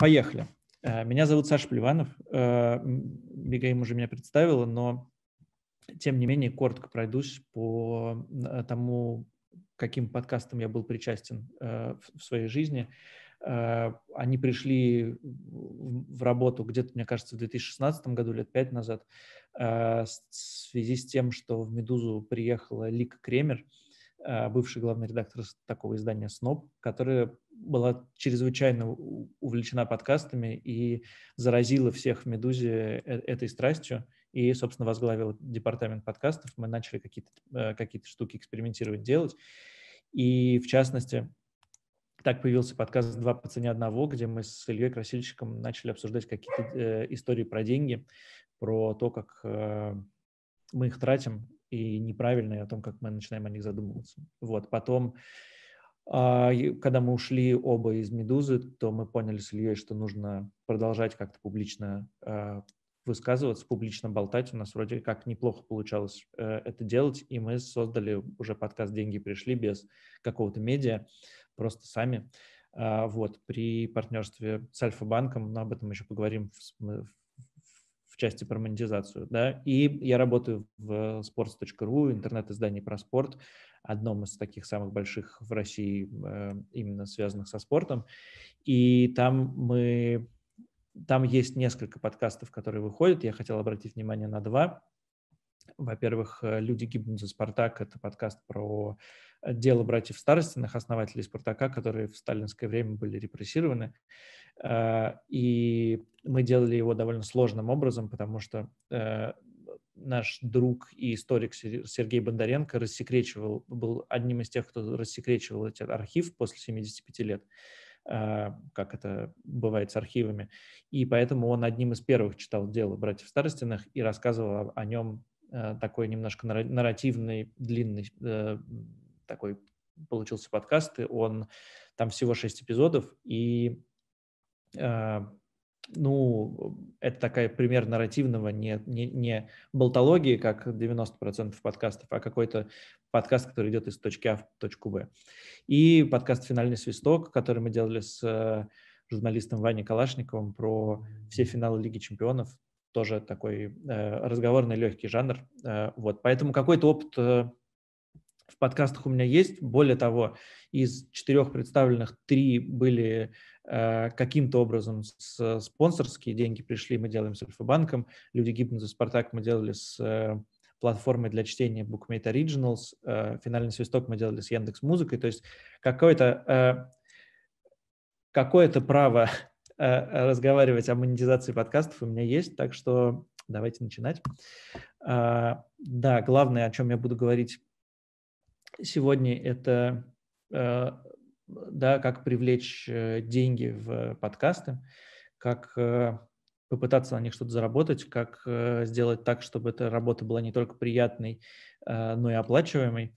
Поехали. Э, меня зовут Саша Плеванов. Бегаим э, уже меня представила, но тем не менее коротко пройдусь по э, тому, каким подкастам я был причастен в своей жизни. Они пришли в работу где-то, мне кажется, в 2016 году, лет пять назад, в связи с тем, что в «Медузу» приехала Лика Кремер – Э, бывший главный редактор такого издания Сноб, которая была чрезвычайно увлечена подкастами и заразила всех в «Медузе» э, этой страстью и, собственно, возглавила департамент подкастов. Мы начали какие-то э, какие, -то, штуки экспериментировать, делать. И, в частности, так появился подкаст «Два по цене одного», где мы с Ильей Красильщиком начали обсуждать какие-то э, истории про деньги, про то, как э, мы их тратим, и неправильные о том, как мы начинаем о них задумываться. Вот, потом, а, когда мы ушли оба из «Медузы», то мы поняли с Ильей, что нужно продолжать как-то публично а, высказываться, публично болтать. У нас вроде как неплохо получалось э, это делать, и мы создали уже подкаст «Деньги пришли» без какого-то медиа, просто сами. А, вот, при партнерстве с Альфа-банком, но об этом еще поговорим в, части про монетизацию, да, и я работаю в э, sports.ru, интернет-издании про спорт, одном из таких самых больших в России, э, именно связанных со спортом, и там мы, там есть несколько подкастов, которые выходят, я хотел обратить внимание на два, во-первых, э, «Люди гибнут за Спартак» — это подкаст про э, дело братьев Старостиных, основателей Спартака, которые в сталинское время были репрессированы. Э, и мы делали его довольно сложным образом, потому что наш друг и историк Сергей Бондаренко рассекречивал, был одним из тех, кто рассекречивал этот архив после 75 лет как это бывает с архивами. И поэтому он одним из первых читал дело братьев Старостиных и рассказывал о нем Э, такой немножко нарративный, длинный э, такой получился подкаст, и он там всего шесть эпизодов, и э, ну, это такая пример нарративного, не, не, не болтологии, как 90% подкастов, а какой-то подкаст, который идет из точки А в точку Б. И подкаст «Финальный свисток», который мы делали с журналистом Ваней Калашниковым про все финалы Лиги чемпионов тоже такой э, разговорный легкий жанр. Э, вот, поэтому какой-то опыт э, в подкастах у меня есть. Более того, из четырех представленных три были э, каким-то образом с спонсорские деньги пришли, мы делаем с Альфа-банком. «Люди гибнут за Спартак» мы делали с э, платформой для чтения BookMate Originals. «Финальный свисток» мы делали с Яндекс Музыкой. То есть какое-то какое-то право Э, разговаривать о монетизации подкастов у меня есть, так что давайте начинать. А, да, главное, о чем я буду говорить сегодня, это э, да, как привлечь э, деньги в подкасты, как попытаться на них что-то заработать, как сделать так, чтобы эта работа была не только приятной, но и оплачиваемой.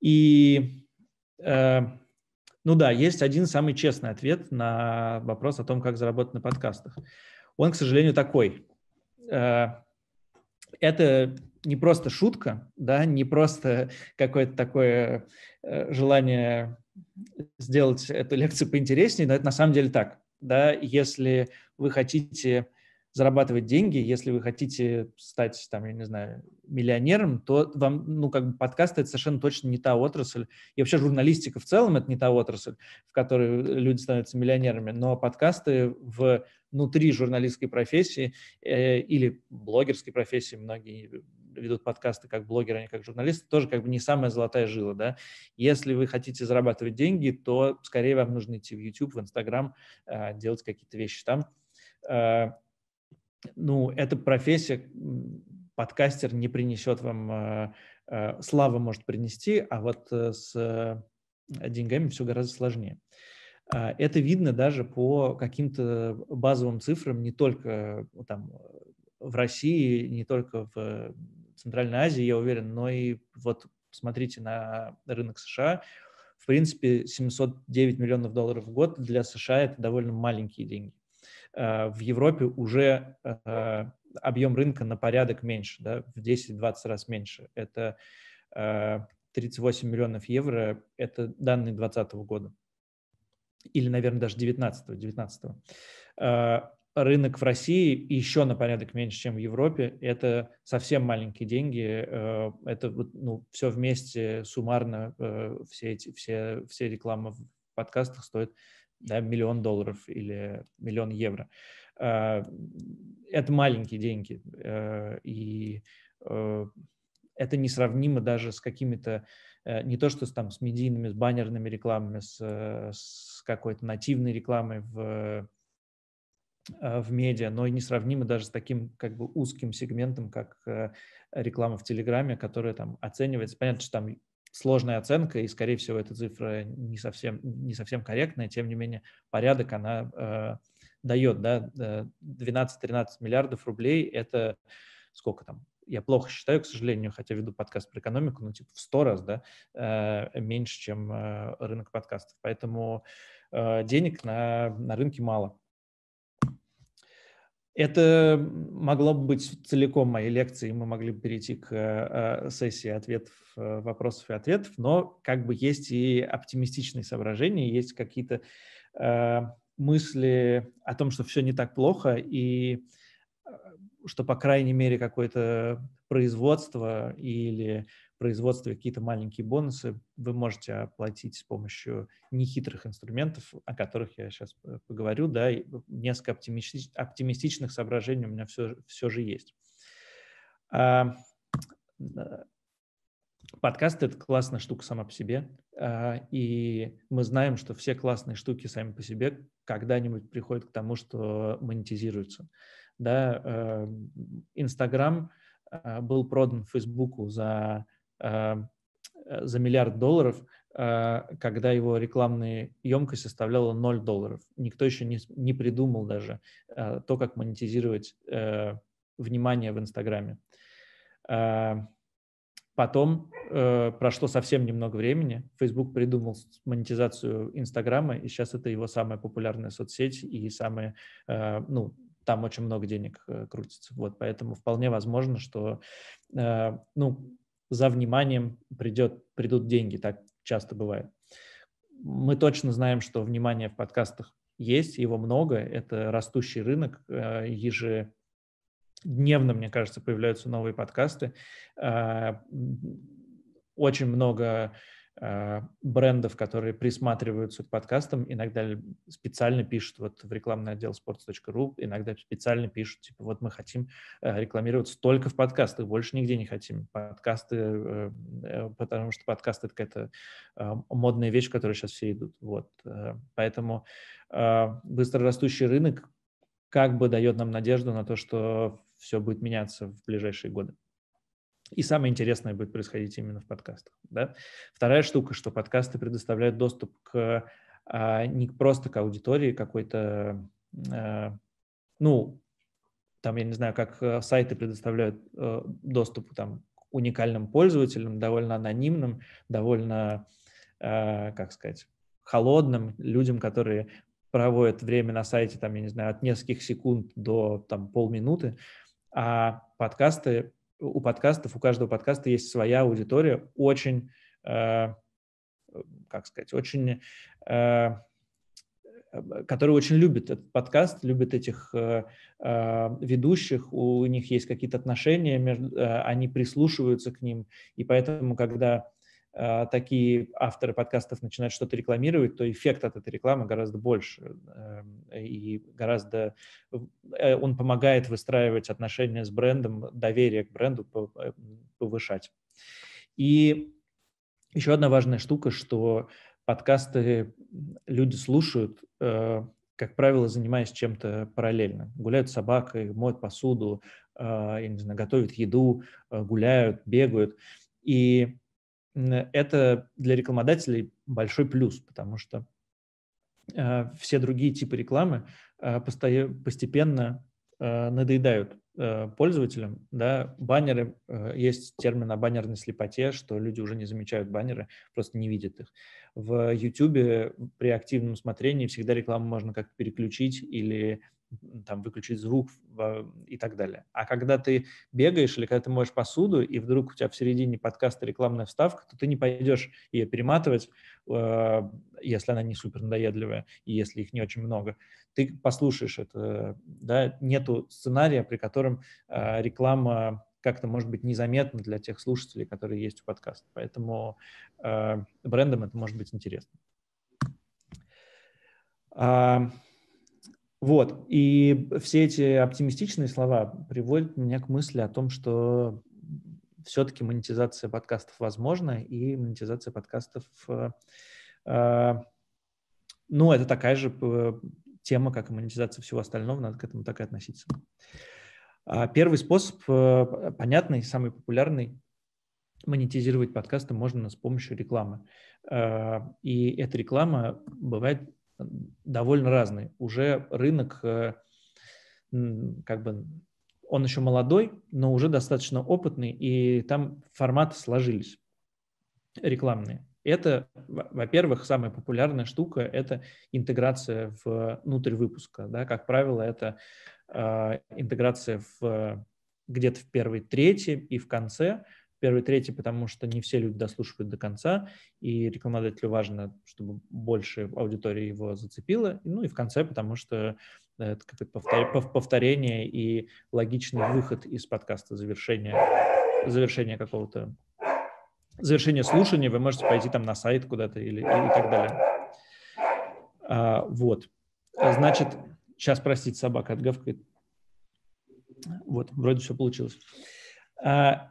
И ну да, есть один самый честный ответ на вопрос о том, как заработать на подкастах. Он, к сожалению, такой. Э, это не просто шутка, да, не просто какое-то такое э, желание сделать эту лекцию поинтереснее, но это на самом деле так. Да, если вы хотите зарабатывать деньги. Если вы хотите стать, там, я не знаю, миллионером, то вам, ну, как бы подкасты — это совершенно точно не та отрасль. И вообще журналистика в целом — это не та отрасль, в которой люди становятся миллионерами. Но подкасты в внутри журналистской профессии э, или блогерской профессии, многие ведут подкасты как блогеры, а не как журналисты, тоже как бы не самая золотая жила, да. Если вы хотите зарабатывать деньги, то скорее вам нужно идти в YouTube, в Instagram, э, делать какие-то вещи там. Э, ну, эта профессия, подкастер не принесет вам, а, а, славы, может принести, а вот э, с э, деньгами все гораздо сложнее. А, это видно даже по каким-то базовым цифрам не только э, там, в России, не только в Центральной Азии, я уверен, но и вот посмотрите на рынок США. В принципе, 709 миллионов долларов в год для США это довольно маленькие деньги. Э, в Европе уже э, объем рынка на порядок меньше, да, в 10-20 раз меньше. Это 38 э, миллионов евро, это данные 2020 года. Или, наверное, даже 19 19 Рынок в России еще на порядок меньше, чем в Европе. Это совсем маленькие деньги. Это ну, все вместе суммарно, все, эти, все, все реклама в подкастах стоит да, миллион долларов или миллион евро. Э, это маленькие деньги, э, и э, это несравнимо даже с какими-то, не то что с, там, с медийными, с баннерными рекламами, с, с какой-то нативной рекламой в, в медиа, но и несравнимо даже с таким как бы узким сегментом, как реклама в Телеграме, которая там оценивается. Понятно, что там сложная оценка, и, скорее всего, эта цифра не совсем, не совсем корректная, тем не менее, порядок она э, дает, да, 12-13 э, миллиардов рублей – это сколько там, я плохо считаю, к сожалению, хотя веду подкаст про экономику, но типа в 100 раз, да, э, меньше, чем э, рынок подкастов, поэтому э, денег на, на рынке мало. Это могло бы быть целиком моей лекции, мы могли бы перейти к э, сессии ответов, э, вопросов и ответов, но как бы есть и оптимистичные соображения, есть какие-то э, мысли о том, что все не так плохо и что, по крайней мере, какое-то производство или производстве какие-то маленькие бонусы вы можете оплатить с помощью нехитрых инструментов, о которых я сейчас э, поговорю, да, и несколько оптимистич, оптимистичных соображений у меня все, все же есть. А, подкаст — это классная штука сама по себе, а, и мы знаем, что все классные штуки сами по себе когда-нибудь приходят к тому, что монетизируются. Да, эм, Инстаграм э, был продан Фейсбуку за Эм, э, за миллиард долларов, э, когда его рекламная емкость составляла 0 долларов. Никто еще не, не придумал даже э, то, как монетизировать внимание в Инстаграме. Эм, потом э, прошло совсем немного времени. Facebook придумал монетизацию Инстаграма, и сейчас это его самая популярная соцсеть и самая, э, ну, там очень много денег э, крутится. Вот, поэтому вполне возможно, что, э, ну, за вниманием придет, придут деньги, так часто бывает. Мы точно знаем, что внимание в подкастах есть, его много, это растущий рынок, э, ежедневно, мне кажется, появляются новые подкасты, э, очень много а, брендов, которые присматриваются к подкастам, иногда специально пишут вот в рекламный отдел sports.ru, иногда специально пишут, типа, вот мы хотим э, рекламироваться только в подкастах, больше нигде не хотим. Подкасты, э, э, потому что подкасты — это какая-то модная вещь, которая сейчас все идут. Вот. Поэтому быстрорастущий рынок как бы дает нам надежду на то, что все будет меняться в ближайшие годы. И самое интересное будет происходить именно в подкастах. Да? Вторая штука, что подкасты предоставляют доступ к а, не просто к аудитории какой-то, а, ну, там, я не знаю, как э, сайты предоставляют а, доступ там, к уникальным пользователям, довольно анонимным, довольно, а, как сказать, холодным, людям, которые проводят время на сайте, там, я не знаю, от нескольких секунд до там, полминуты, а подкасты у подкастов, у каждого подкаста есть своя аудитория, очень, э, как сказать, очень, э, которые очень любит этот подкаст, любят этих э, э, ведущих, у них есть какие-то отношения, между, э, они прислушиваются к ним, и поэтому, когда а, такие авторы подкастов начинают что-то рекламировать, то эффект от этой рекламы гораздо больше. Эм, и гораздо э, он помогает выстраивать отношения с брендом, доверие к бренду э, повышать. И еще одна важная штука, что подкасты люди слушают, э, как правило, занимаясь чем-то параллельно. Гуляют с собакой, моют посуду, я не знаю, готовят еду, гуляют, бегают. И это для рекламодателей большой плюс, потому что э, все другие типы рекламы э, постепенно э, надоедают пользователям. Да? Баннеры, есть термин о баннерной слепоте, что люди уже не замечают баннеры, просто не видят их. В YouTube при активном смотрении всегда рекламу можно как-то переключить или там, выключить звук э, и так далее. А когда ты бегаешь или когда ты моешь посуду, и вдруг у тебя в середине подкаста рекламная вставка, то ты не пойдешь ее перематывать, э, если она не супер надоедливая, и если их не очень много. Ты послушаешь это. Да? Нету сценария, при котором э, реклама как-то может быть незаметна для тех слушателей, которые есть у подкаста. Поэтому э, брендам это может быть интересно. А, вот, и все эти оптимистичные слова приводят меня к мысли о том, что все-таки монетизация подкастов возможна, и монетизация подкастов, э, э, ну, это такая же э, тема, как и монетизация всего остального, надо к этому так и относиться. А первый способ, понятный, самый популярный, монетизировать подкасты можно с помощью рекламы. И эта реклама бывает довольно разный. Уже рынок э, как бы он еще молодой, но уже достаточно опытный, и там форматы сложились рекламные. Это, во-первых, самая популярная штука – это интеграция внутрь выпуска. Да? Как правило, это э, интеграция в, где-то в первой трети и в конце – первый, третий, потому что не все люди дослушивают до конца, и рекламодателю важно, чтобы больше аудитории его зацепило, ну и в конце, потому что это какое-то повторение и логичный выход из подкаста, завершение, завершение какого-то, завершение слушания, вы можете пойти там на сайт куда-то или и так далее. А, вот. Значит, сейчас, простите, собака отгавкает. Вот, вроде все получилось. А,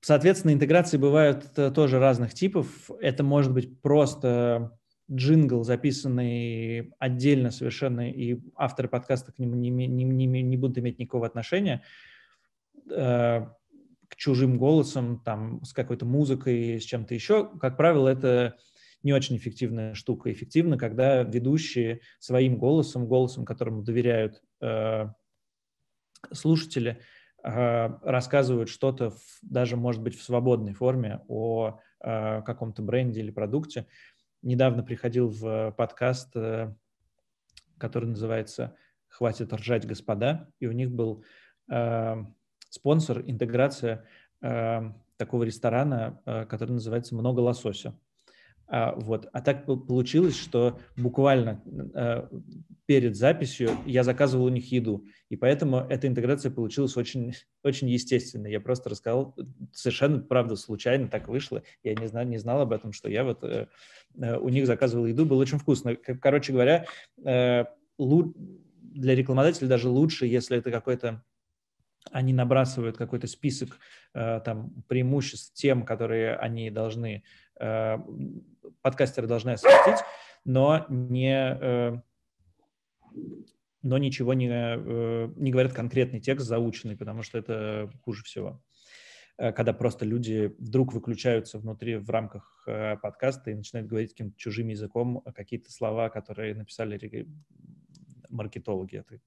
Соответственно, интеграции бывают э, тоже разных типов. Это может быть просто джингл, записанный отдельно совершенно, и авторы подкаста к нему не, не, не, не будут иметь никакого отношения э, к чужим голосам, там, с какой-то музыкой, с чем-то еще. Как правило, это не очень эффективная штука. Эффективно, когда ведущие своим голосом, голосом, которому доверяют э, слушатели, Э, рассказывают что-то, даже, может быть, в свободной форме о э, каком-то бренде или продукте. Недавно приходил в подкаст, э, который называется «Хватит ржать, господа», и у них был спонсор, интеграция такого ресторана, который называется «Много лосося». А, вот. А так получилось, что буквально а, перед записью я заказывал у них еду. И поэтому эта интеграция получилась очень, очень естественной. Я просто рассказал, совершенно, правда, случайно так вышло. Я не знал, не знал об этом, что я вот э, э, у них заказывал еду. Было очень вкусно. Короче говоря, э, для рекламодателя даже лучше, если это какой-то они набрасывают какой-то список э, там, преимуществ тем, которые они должны, э, подкастеры должны осветить, но не э, но ничего не, не говорят конкретный текст заученный, потому что это хуже всего. Когда просто люди вдруг выключаются внутри в рамках подкаста и начинают говорить каким-то чужим языком а какие-то слова, которые написали маркетологи. Это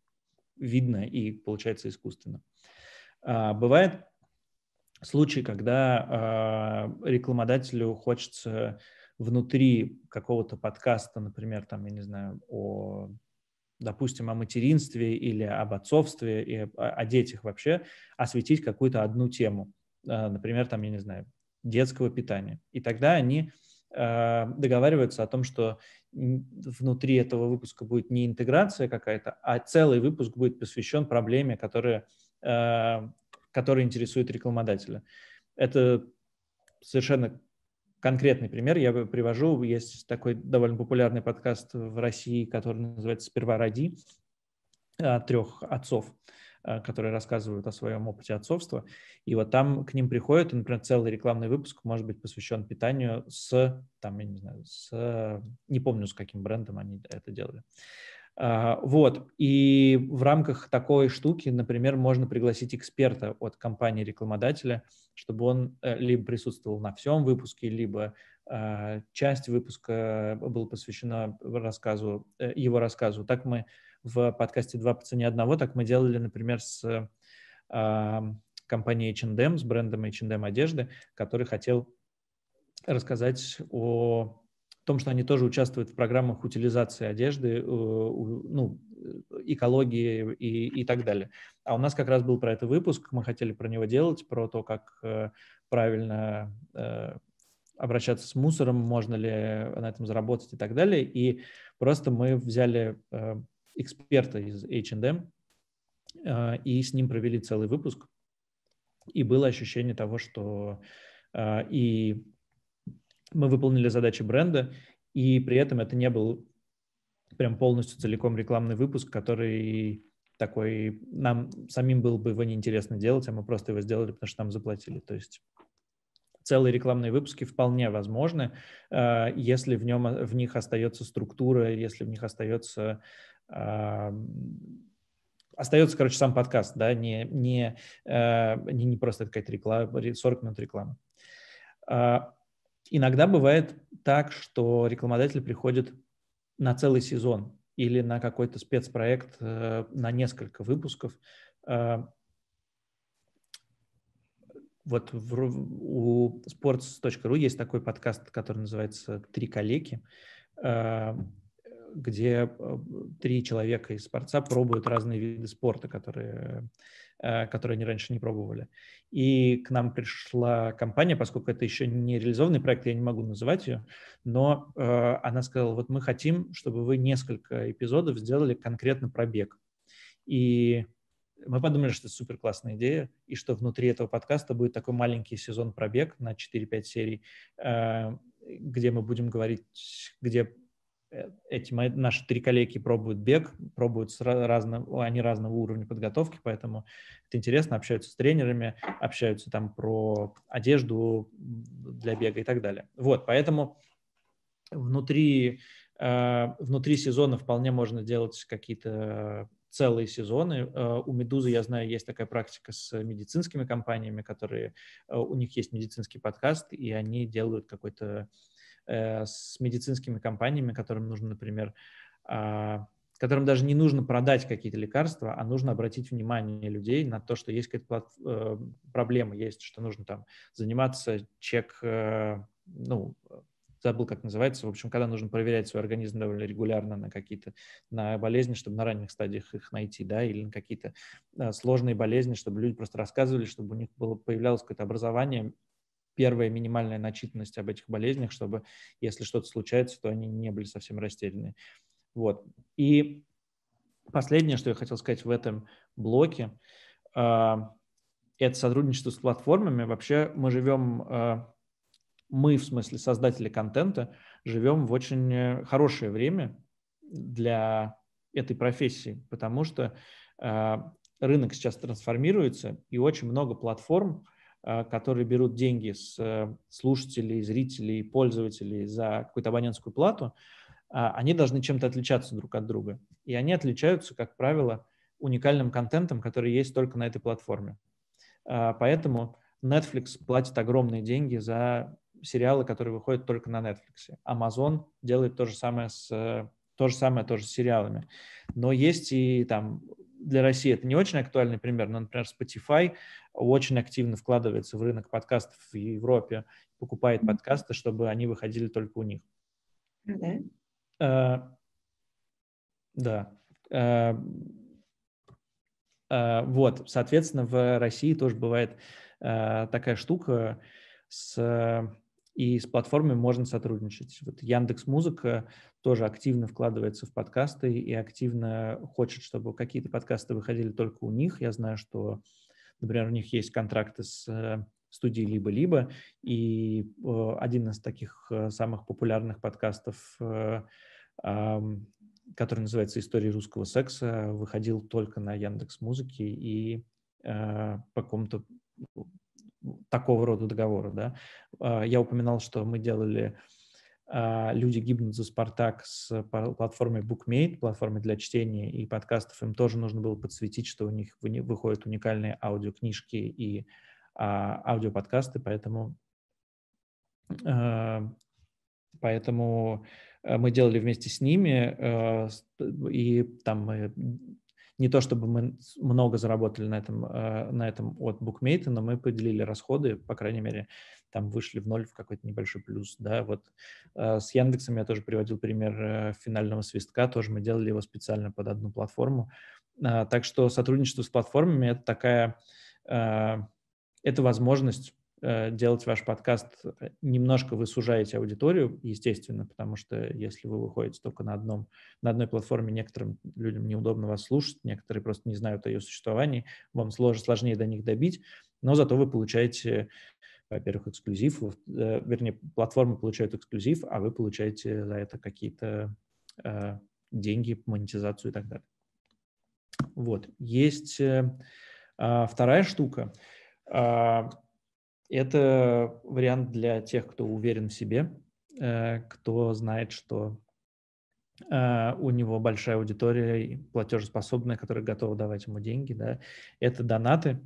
видно и получается искусственно. А, бывает случаи, когда а, рекламодателю хочется внутри какого-то подкаста, например, там, я не знаю, о, допустим, о материнстве или об отцовстве, и о, детях вообще, осветить какую-то одну тему, а, например, там, я не знаю, детского питания. И тогда они договариваются о том, что внутри этого выпуска будет не интеграция какая-то, а целый выпуск будет посвящен проблеме, которая, э, которая интересует рекламодателя. Это совершенно конкретный пример. Я привожу, есть такой довольно популярный подкаст в России, который называется «Сперва ради», трех отцов. А, которые рассказывают о своем опыте отцовства. И вот там к ним приходит, например, целый рекламный выпуск, может быть, посвящен питанию с, там, я не знаю, с, не помню, с каким брендом они это делали. А, вот, и в рамках такой штуки, например, можно пригласить эксперта от компании-рекламодателя, чтобы он э, либо присутствовал на всем выпуске, либо а, часть выпуска э, была посвящена рассказу, э, его рассказу. Так мы в подкасте «Два по цене одного». Так мы делали, например, с э, компанией H&M, с брендом H&M одежды, который хотел рассказать о том, что они тоже участвуют в программах утилизации одежды, э, ну, э, экологии и, и так далее. А у нас как раз был про это выпуск, мы хотели про него делать, про то, как правильно обращаться с мусором, можно ли на этом заработать и так далее. И просто мы взяли эксперта из H&M, и с ним провели целый выпуск. И было ощущение того, что а, и мы выполнили задачи бренда, и при этом это не был прям полностью целиком рекламный выпуск, который такой нам самим было бы его неинтересно делать, а мы просто его сделали, потому что нам заплатили. То есть целые рекламные выпуски вполне возможны, а, если в, нем, в них остается структура, если в них остается остается, короче, сам подкаст, да, не, не, а, не, не просто какая-то реклама, 40 минут рекламы. А, иногда бывает так, что рекламодатель приходит на целый сезон или на какой-то спецпроект, э, на несколько выпусков вот в, у sports.ru есть такой подкаст, который называется «Три коллеги", э, где э, три человека из спорта пробуют разные виды спорта, которые, э, которые они раньше не пробовали. И к нам пришла компания, поскольку это еще не реализованный проект, я не могу называть ее, но она сказала, вот мы хотим, чтобы вы несколько эпизодов сделали конкретно пробег. И мы подумали, что это супер классная идея, и что внутри этого подкаста будет такой маленький сезон пробег на 4-5 серий, э, где мы будем говорить, где э, эти мои, наши три коллеги пробуют бег, пробуют с разного, они разного уровня подготовки, поэтому это интересно, общаются с тренерами, общаются там про одежду для бега и так далее. Вот, поэтому внутри, э, внутри сезона вполне можно делать какие-то целые сезоны. Э, у «Медузы», я знаю, есть такая практика с медицинскими компаниями, которые... Э, у них есть медицинский подкаст, и они делают какой-то э, с медицинскими компаниями, которым нужно, например, которым даже не нужно продать какие-то лекарства, а нужно обратить внимание людей на то, что есть какая-то проблема, есть, что нужно там заниматься чек, ну, забыл, как называется, в общем, когда нужно проверять свой организм довольно регулярно на какие-то на болезни, чтобы на ранних стадиях их найти, да, или на какие-то э, сложные болезни, чтобы люди просто рассказывали, чтобы у них было, появлялось какое-то образование, первая минимальная начитанность об этих болезнях, чтобы, если что-то случается, то они не были совсем растеряны. Вот. И последнее, что я хотел сказать в этом блоке, э, это сотрудничество с платформами. Вообще мы живем э, мы, в смысле создатели контента, живем в очень э, хорошее время для этой профессии, потому что э, рынок сейчас трансформируется, и очень много платформ, э, которые берут деньги с слушателей, зрителей, пользователей за какую-то абонентскую плату, а они должны чем-то отличаться друг от друга. И они отличаются, как правило, уникальным контентом, который есть только на этой платформе. А, поэтому Netflix платит огромные деньги за сериалы, которые выходят только на Netflix. Amazon делает то же самое с э, то же самое тоже с сериалами. Но есть и там для России это не очень актуальный пример, но, например, Spotify очень активно вкладывается в рынок подкастов в Европе, покупает подкасты, чтобы они выходили только у них. Да. А, да. А, а, вот, соответственно, в России тоже бывает такая штука с и с платформами можно сотрудничать. Вот Яндекс Музыка тоже активно вкладывается в подкасты и активно хочет, чтобы какие-то подкасты выходили только у них. Я знаю, что, например, у них есть контракты с э, студией «Либо-либо», и э, один из таких э, самых популярных подкастов, который называется «История русского секса», выходил только на Яндекс Музыке и по какому-то такого рода договора. Да? А, я упоминал, что мы делали а, «Люди гибнут за Спартак» с платформой BookMate, платформой для чтения и подкастов. Им тоже нужно было подсветить, что у них выходят уникальные аудиокнижки и а, аудиоподкасты, поэтому, поэтому мы делали вместе с ними, и там мы не то чтобы мы много заработали на этом, э, на этом от букмейта, но мы поделили расходы, по крайней мере, там вышли в ноль в какой-то небольшой плюс. Да? Вот э, с Яндексом я тоже приводил пример э, финального свистка, тоже мы делали его специально под одну платформу. Так что сотрудничество с платформами — это такая, это возможность Э, делать ваш подкаст, э, немножко вы сужаете аудиторию, естественно, потому что если вы выходите только на, одном, на одной платформе, некоторым людям неудобно вас слушать, некоторые просто не знают о ее существовании, вам слож, сложнее до них добить, но зато вы получаете, во-первых, эксклюзив, э, вернее, платформы получают эксклюзив, а вы получаете за это какие-то деньги, монетизацию и так далее. Вот. Есть а, вторая штука а, это вариант для тех, кто уверен в себе, э, кто знает, что э, у него большая аудитория, платежеспособная, которая готова давать ему деньги. Да. Это донаты.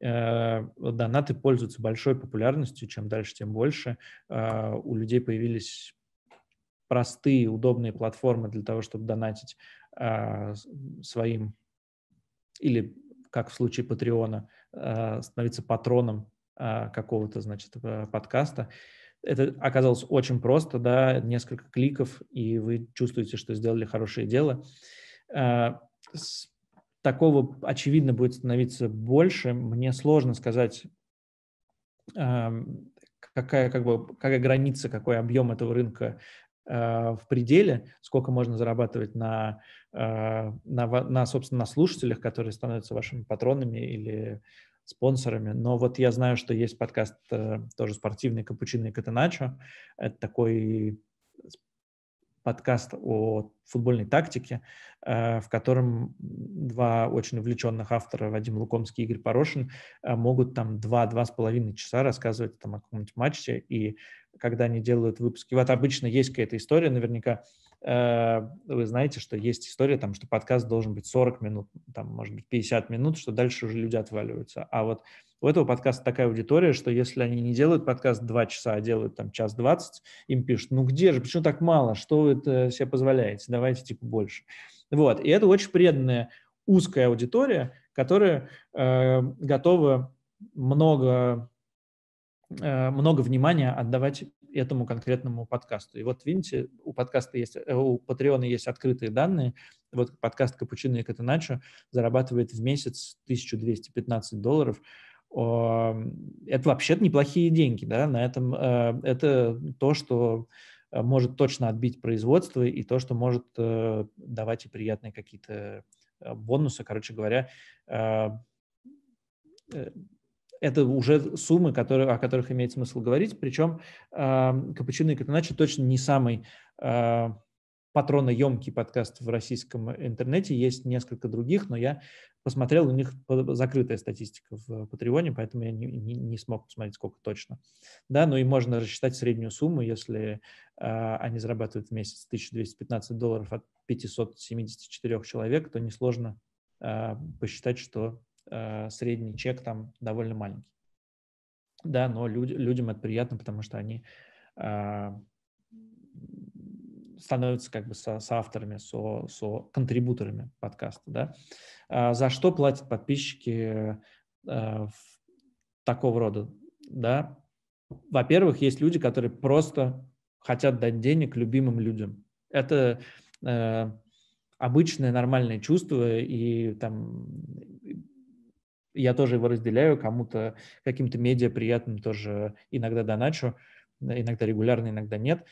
Э, донаты пользуются большой популярностью, чем дальше, тем больше. У людей появились простые, удобные платформы для того, чтобы донатить своим или, как в случае Патреона, становиться патроном а, какого-то, значит, а, подкаста. Это оказалось очень просто, да, несколько кликов, и вы чувствуете, что сделали хорошее дело. А, такого, очевидно, будет становиться больше. Мне сложно сказать, какая, как бы, какая граница, какой объем этого рынка в пределе, сколько можно зарабатывать на, на, на, собственно, на слушателях, которые становятся вашими патронами или спонсорами. Но вот я знаю, что есть подкаст э, тоже спортивный «Капучино и Катеначо». Это такой подкаст о футбольной тактике, э, в котором два очень увлеченных автора, Вадим Лукомский и Игорь Порошин, э, могут там два-два с половиной часа рассказывать там о каком-нибудь матче. И когда они делают выпуски... Вот обычно есть какая-то история, наверняка Э, вы знаете, что есть история, там, что подкаст должен быть 40 минут, там, может быть, 50 минут, что дальше уже люди отваливаются. А вот у этого подкаста такая аудитория, что если они не делают подкаст 2 часа, а делают там час 20, им пишут, ну где же, почему так мало, что вы это себе позволяете, давайте типа больше. Вот, и это очень преданная узкая аудитория, которая э, готова много, э, много внимания отдавать этому конкретному подкасту. И вот видите, у подкаста есть, э, у Патреона есть открытые данные. Вот подкаст «Капучино и Катеначо» зарабатывает в месяц 1215 долларов. Это вообще неплохие деньги, да, на этом э, это то, что э, может точно отбить производство и то, что может давать и приятные какие-то бонусы, короче говоря, это уже суммы, которые, о которых имеет смысл говорить. Причем э, эм, капучино и катеначо точно не самый э, патроноемкий подкаст в российском интернете. Есть несколько других, но я посмотрел, у них закрытая статистика в Патреоне, поэтому я не, не, не смог посмотреть, сколько точно. Да, ну и можно рассчитать среднюю сумму, если э, они зарабатывают в месяц 1215 долларов от 574 человек, то несложно э, посчитать, что Э, средний чек там довольно маленький. Да, но люди, людям это приятно, потому что они а, становятся как бы со, авторами, со, со контрибуторами подкаста. Да? А за что платят подписчики э, такого рода? Да? Во-первых, есть люди, которые просто хотят дать денег любимым людям. Это э, обычное нормальное чувство, и там я тоже его разделяю, кому-то, каким-то медиа приятным тоже иногда доначу, иногда регулярно, иногда нет.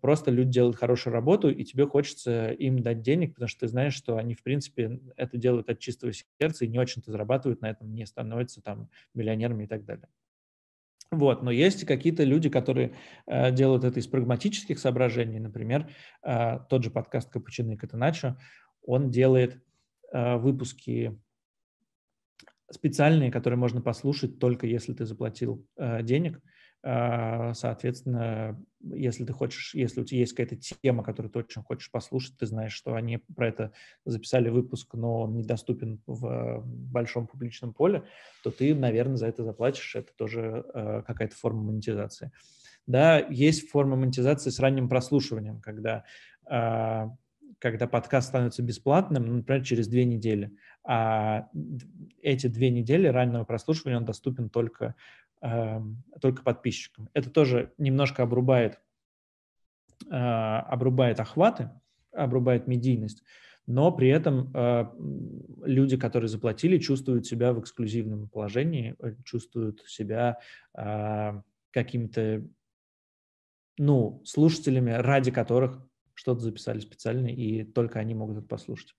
Просто люди делают хорошую работу, и тебе хочется им дать денег, потому что ты знаешь, что они, в принципе, это делают от чистого сердца и не очень-то зарабатывают на этом, не становятся там миллионерами и так далее. Вот, но есть какие-то люди, которые э, делают это из прагматических соображений. Например, э, тот же подкаст «Капучино и Катеначо», он делает э, выпуски специальные, которые можно послушать только если ты заплатил э, денег. Э, соответственно, если ты хочешь, если у тебя есть какая-то тема, которую ты очень хочешь послушать, ты знаешь, что они про это записали выпуск, но он недоступен в большом публичном поле, то ты, наверное, за это заплатишь. Это тоже э, какая-то форма монетизации. Да, есть форма монетизации с ранним прослушиванием, когда а, когда подкаст становится бесплатным, ну, например, через две недели. А эти две недели раннего прослушивания он доступен только, э, только подписчикам. Это тоже немножко обрубает, э, обрубает охваты, обрубает медийность, но при этом э, люди, которые заплатили, чувствуют себя в эксклюзивном положении, э, чувствуют себя э, какими-то ну, слушателями, ради которых что-то записали специально, и только они могут это послушать.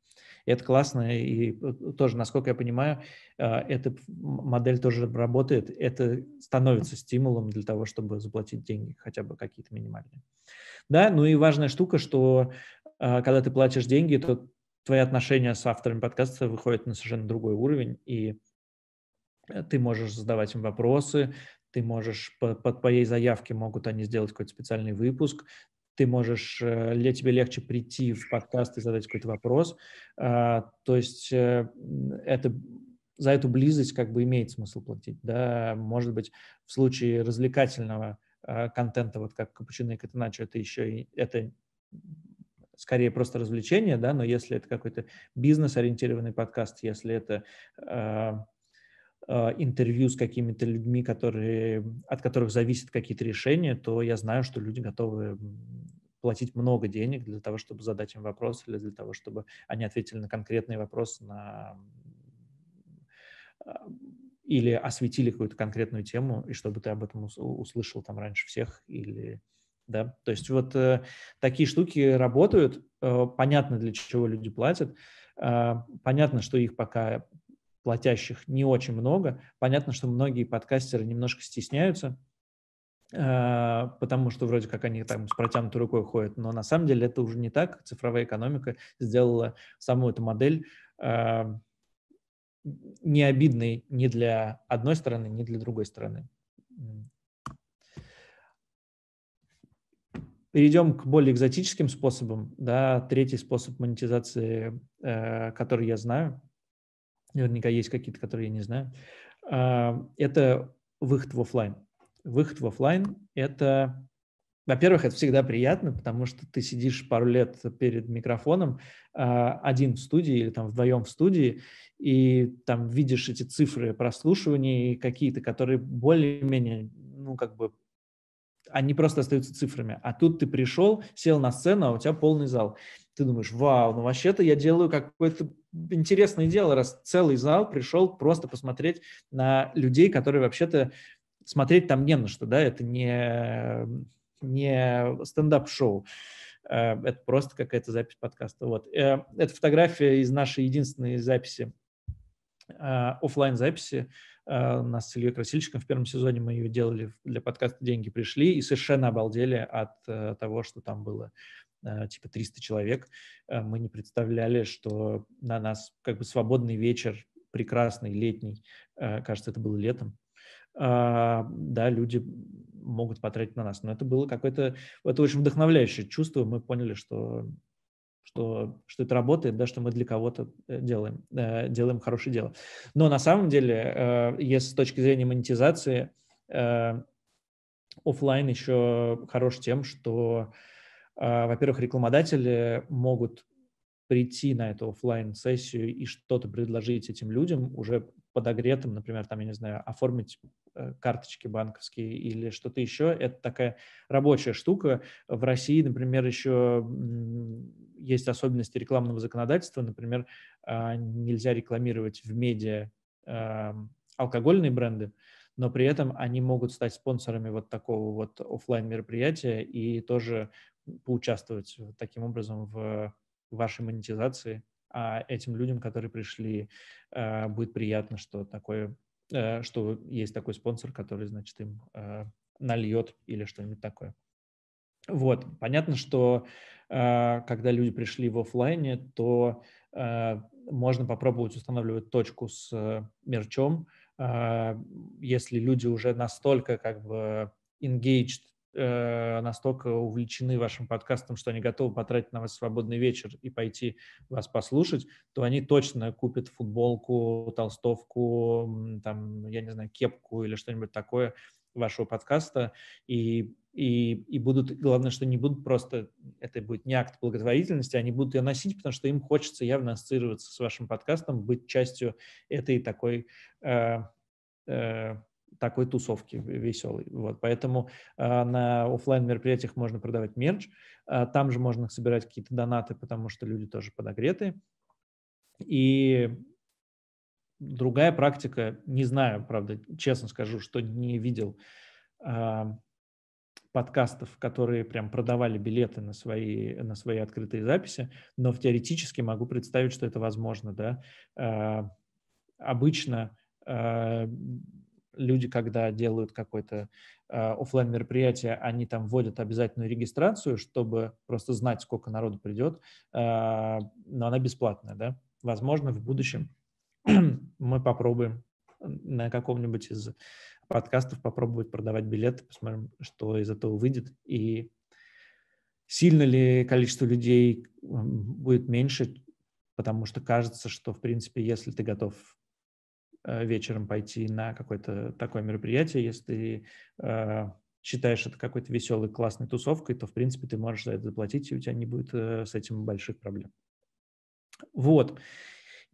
И это классно, и э, э, тоже, насколько я понимаю, а, эта модель тоже работает. Это становится стимулом для того, чтобы заплатить деньги, хотя бы какие-то минимальные. Да, ну и важная штука, что а, когда ты платишь деньги, то твои отношения с авторами подкаста выходят на совершенно другой уровень, и э, ты можешь задавать им вопросы, ты можешь по, по твоей заявке могут они сделать какой-то специальный выпуск, ты можешь, для э, тебе легче прийти в подкаст и задать какой-то вопрос. А, то есть э, это за эту близость как бы имеет смысл платить, да, может быть, в случае развлекательного а, контента, вот как Капучино и Катеначо, это еще и, это скорее просто развлечение, да, но если это какой-то бизнес-ориентированный подкаст, если это а, а, интервью с какими-то людьми, которые, от которых зависят какие-то решения, то я знаю, что люди готовы платить много денег для того, чтобы задать им вопрос или для того, чтобы они ответили на конкретный вопрос на... А, или осветили какую-то конкретную тему, и чтобы ты об этом услышал там раньше всех или да, то есть вот э, такие штуки работают, э, понятно, для чего люди платят, э, понятно, что их пока платящих не очень много. Понятно, что многие подкастеры немножко стесняются, а, потому что вроде как они там с протянутой рукой ходят, но на самом деле это уже не так. Цифровая экономика сделала саму эту модель а, не обидной ни для одной стороны, ни для другой стороны. Перейдем к более экзотическим способам. Да, третий способ монетизации, э, который я знаю, наверняка есть какие-то, которые я не знаю, а, это выход в офлайн. Выход в офлайн – это, во-первых, это всегда приятно, потому что ты сидишь пару лет перед микрофоном а, один в студии или там вдвоем в студии, и там видишь эти цифры прослушиваний какие-то, которые более-менее, ну, как бы они просто остаются цифрами. А тут ты пришел, сел на сцену, а у тебя полный зал ты думаешь, вау, ну вообще-то я делаю какое-то интересное дело, раз целый зал пришел просто посмотреть на людей, которые вообще-то смотреть там не на что, да, это не, не стендап-шоу. Э, это просто какая-то запись подкаста. Вот. Э, это фотография из нашей единственной записи, э, офлайн записи у нас с Ильей Красильщиком в первом сезоне мы ее делали для подкаста «Деньги пришли» и совершенно обалдели от того, что там было а, типа 300 человек, а, мы не представляли, что на нас как бы свободный вечер, прекрасный, летний, а, кажется, это было летом, да, люди могут потратить на нас. Но это было какое-то, это очень вдохновляющее чувство, мы поняли, что что, что это работает, да, что мы для кого-то э, делаем, э, делаем хорошее дело. Но на самом деле, э, если с точки зрения монетизации, офлайн еще хорош тем, что а, во-первых, рекламодатели могут прийти на эту офлайн сессию и что-то предложить этим людям уже подогретым, например, там, я не знаю, оформить э, карточки банковские или что-то еще. Это такая рабочая штука. В России, например, еще есть особенности рекламного законодательства. Например, а, нельзя рекламировать в медиа эм, алкогольные бренды, но при этом они могут стать спонсорами вот такого вот офлайн мероприятия и тоже поучаствовать таким образом в вашей монетизации. А этим людям, которые пришли, э, будет приятно, что такое, э, что есть такой спонсор, который, значит, им э, нальет или что-нибудь такое. Вот, понятно, что когда люди пришли в офлайне, то можно попробовать устанавливать точку с мерчом, а, если люди уже настолько как бы engaged, э, настолько увлечены вашим подкастом, что они готовы потратить на вас свободный вечер и пойти вас послушать, то они точно купят футболку, толстовку, там, я не знаю, кепку или что-нибудь такое вашего подкаста и и, и будут, главное, что не будут просто, это будет не акт благотворительности, они будут ее носить, потому что им хочется явно ассоциироваться с вашим подкастом, быть частью этой такой, э, э, такой тусовки веселой. Вот, поэтому э, на офлайн мероприятиях можно продавать мерч, э, там же можно собирать какие-то донаты, потому что люди тоже подогреты. И другая практика, не знаю, правда, честно скажу, что не видел э, подкастов, которые прям продавали билеты на свои, на свои открытые записи, но теоретически могу представить, что это возможно, да. Э, обычно э, люди, когда делают какое-то э, офлайн мероприятие, они там вводят обязательную регистрацию, чтобы просто знать, сколько народу придет, э, но она бесплатная, да. Возможно, в будущем мы попробуем на каком-нибудь из подкастов попробовать продавать билеты, посмотрим, что из этого выйдет и сильно ли количество людей будет меньше, потому что кажется, что, в принципе, если ты готов э, вечером пойти на какое-то такое мероприятие, если ты э, считаешь это какой-то веселой, классной тусовкой, то, в принципе, ты можешь за это заплатить, и у тебя не будет э, с этим больших проблем. Вот.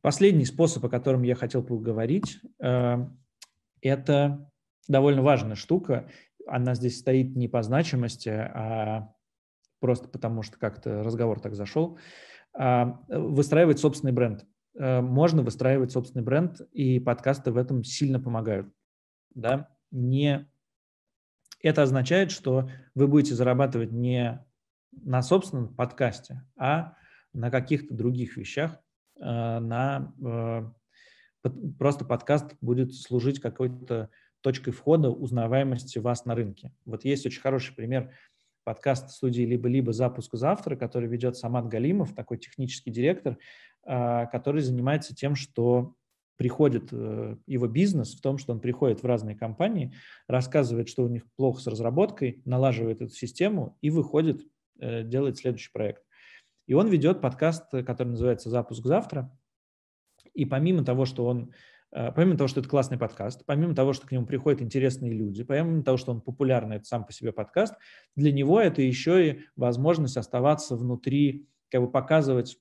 Последний способ, о котором я хотел поговорить, э, это довольно важная штука. Она здесь стоит не по значимости, а просто потому, что как-то разговор так зашел. А, э, выстраивать собственный бренд. Э, можно выстраивать собственный бренд, и подкасты в этом сильно помогают. Да? Не... Это означает, что вы будете зарабатывать не на собственном подкасте, а на каких-то других вещах, э, на просто подкаст будет служить какой-то точкой входа узнаваемости вас на рынке. Вот есть очень хороший пример подкаст студии «Либо-либо. Запуск завтра», который ведет Самат Галимов, такой технический директор, а, который занимается тем, что приходит э, его бизнес в том, что он приходит в разные компании, рассказывает, что у них плохо с разработкой, налаживает эту систему и выходит, э, делать следующий проект. И он ведет подкаст, который называется «Запуск завтра». И помимо того, что он Э, помимо того, что это классный подкаст, помимо того, что к нему приходят интересные люди, помимо того, что он популярный, это сам по себе подкаст, для него это еще и возможность оставаться внутри, как бы показывать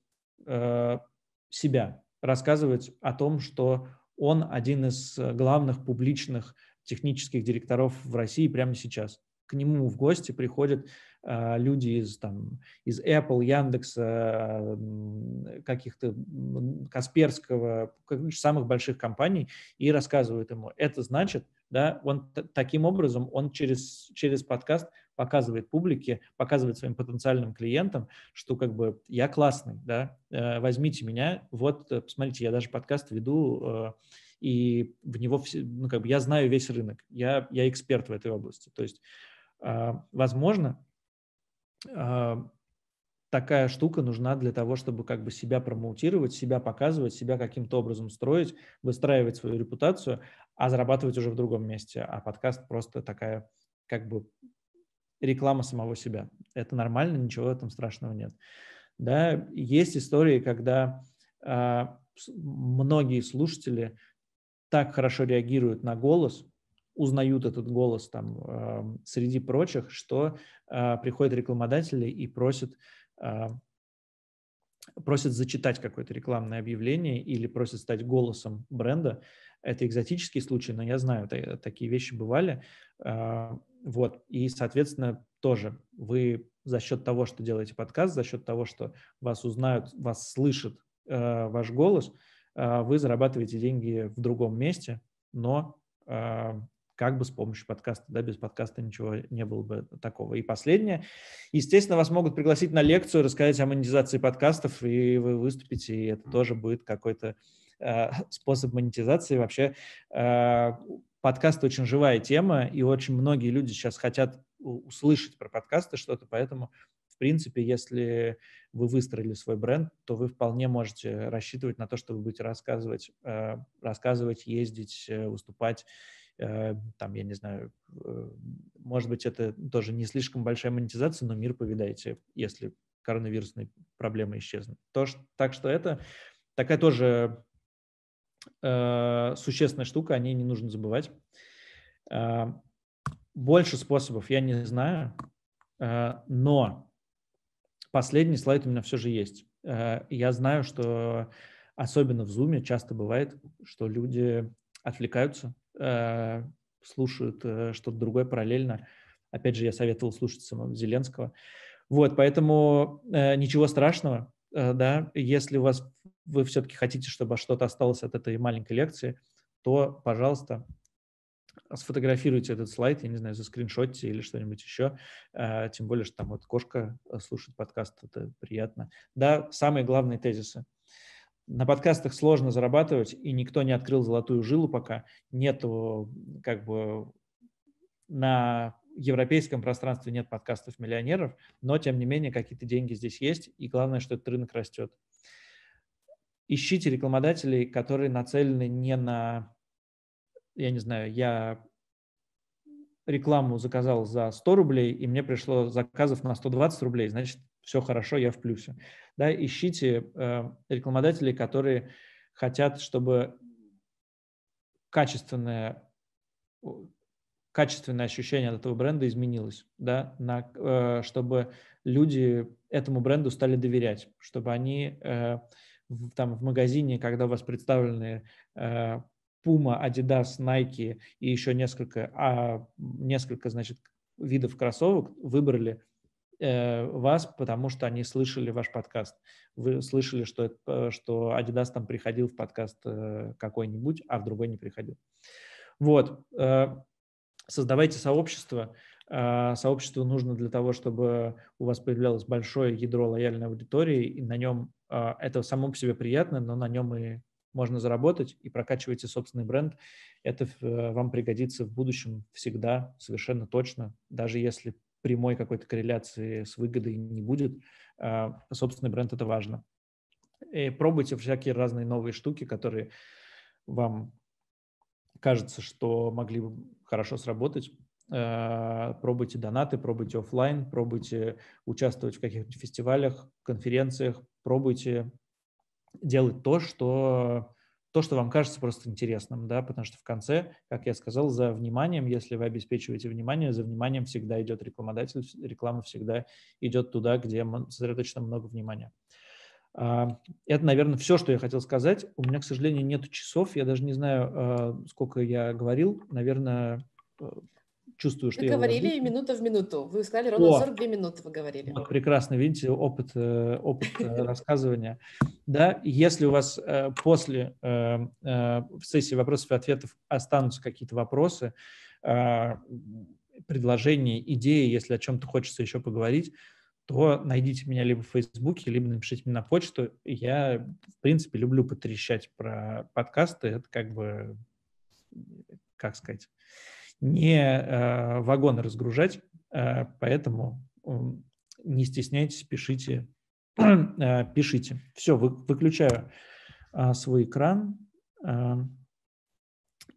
э, себя, рассказывать о том, что он один из э, главных публичных технических директоров в России прямо сейчас к нему в гости приходят э, люди из, там, из Apple, Яндекса, э, каких-то Касперского, самых больших компаний и рассказывают ему. Это значит, да, он таким образом, он через, через подкаст показывает публике, показывает своим потенциальным клиентам, что как бы я классный, да, э, возьмите меня, вот, э, посмотрите, я даже подкаст веду, э, и в него, все, ну, как бы я знаю весь рынок, я, я эксперт в этой области. То есть а, возможно, а, такая штука нужна для того, чтобы как бы себя промоутировать, себя показывать, себя каким-то образом строить, выстраивать свою репутацию, а зарабатывать уже в другом месте. А подкаст просто такая как бы реклама самого себя. Это нормально, ничего в этом страшного нет. Да, есть истории, когда э, многие слушатели так хорошо реагируют на голос, узнают этот голос там э, среди прочих, что э, приходят рекламодатели и просят, э, просят зачитать какое-то рекламное объявление или просят стать голосом бренда. Это экзотический случай, но я знаю, такие вещи бывали. Э, вот, и, соответственно, тоже вы за счет того, что делаете подкаст, за счет того, что вас узнают, вас слышит э, ваш голос, э, вы зарабатываете деньги в другом месте, но как бы с помощью подкаста, да, без подкаста ничего не было бы такого. И последнее, естественно, вас могут пригласить на лекцию, рассказать о монетизации подкастов, и вы выступите, и это тоже будет какой-то э, способ монетизации. Вообще э, подкаст очень живая тема, и очень многие люди сейчас хотят услышать про подкасты что-то, поэтому в принципе, если вы выстроили свой бренд, то вы вполне можете рассчитывать на то, что вы будете рассказывать, э, рассказывать, ездить, э, выступать Э, там, я не знаю, э, может быть, это тоже не слишком большая монетизация, но мир повидаете, если коронавирусные проблемы исчезнут. То, что, так что это такая тоже э, существенная штука, о ней не нужно забывать. Э, больше способов я не знаю, э, но последний слайд у меня все же есть. Э, я знаю, что особенно в Zoom часто бывает, что люди отвлекаются Э, слушают э, что-то другое параллельно. Опять же, я советовал слушать самого Зеленского. Вот, поэтому э, ничего страшного, да, если у вас вы все-таки хотите, чтобы что-то осталось от этой маленькой лекции, то, пожалуйста, сфотографируйте этот слайд, я не знаю, за заскриншотите или что-нибудь еще. Тем более, что там вот кошка слушает подкаст, это приятно. Да, самые главные тезисы – на подкастах сложно зарабатывать, и никто не открыл золотую жилу пока. нет, как бы на европейском пространстве нет подкастов миллионеров, но тем не менее какие-то деньги здесь есть, и главное, что этот рынок растет. Ищите рекламодателей, которые нацелены не на, я не знаю, я рекламу заказал за 100 рублей, и мне пришло заказов на 120 рублей, значит, все хорошо, я в плюсе. Да, ищите э, рекламодателей, которые хотят, чтобы качественное, качественное ощущение от этого бренда изменилось, да, на, э, чтобы люди этому бренду стали доверять, чтобы они э, в, там в магазине, когда у вас представлены э, Puma, Adidas, Nike и еще несколько, а, несколько значит, видов кроссовок, выбрали Э, вас, потому что они слышали ваш подкаст. Вы слышали, что, э, что Adidas там приходил в подкаст э, какой-нибудь, а в другой не приходил. Вот. Создавайте сообщество. Сообщество нужно для того, чтобы у вас появлялось большое ядро лояльной аудитории, и на нем это само по себе приятно, но на нем и можно заработать, и прокачивайте собственный бренд. Это вам пригодится в будущем всегда, совершенно точно, даже если прямой какой-то корреляции с выгодой не будет. А, собственный бренд – это важно. И пробуйте всякие разные новые штуки, которые вам кажется, что могли бы хорошо сработать. А, пробуйте донаты, пробуйте офлайн, пробуйте участвовать в каких-то фестивалях, конференциях, пробуйте делать то, что то, что вам кажется просто интересным, да, потому что в конце, как я сказал, за вниманием, если вы обеспечиваете внимание, за вниманием всегда идет рекламодатель, реклама всегда идет туда, где сосредоточено много внимания. А, это, наверное, все, что я хотел сказать. У меня, к сожалению, нет часов. Я даже не знаю, а, сколько я говорил. Наверное, э, чувствую, что вы я говорили увожу. минуту в минуту. Вы сказали ровно 42 минуты вы говорили. Вот прекрасно, видите, опыт, э, опыт э, рассказывания. Да, если у вас э, после сессии вопросов и ответов останутся какие-то вопросы, предложения, идеи, если о чем-то хочется еще поговорить, то найдите меня либо в Фейсбуке, либо напишите мне на почту. Я, в принципе, люблю потрещать про подкасты. Это как бы, как сказать, не э, вагоны разгружать, э, поэтому не стесняйтесь, пишите, э, пишите. Все, вы, выключаю а, свой экран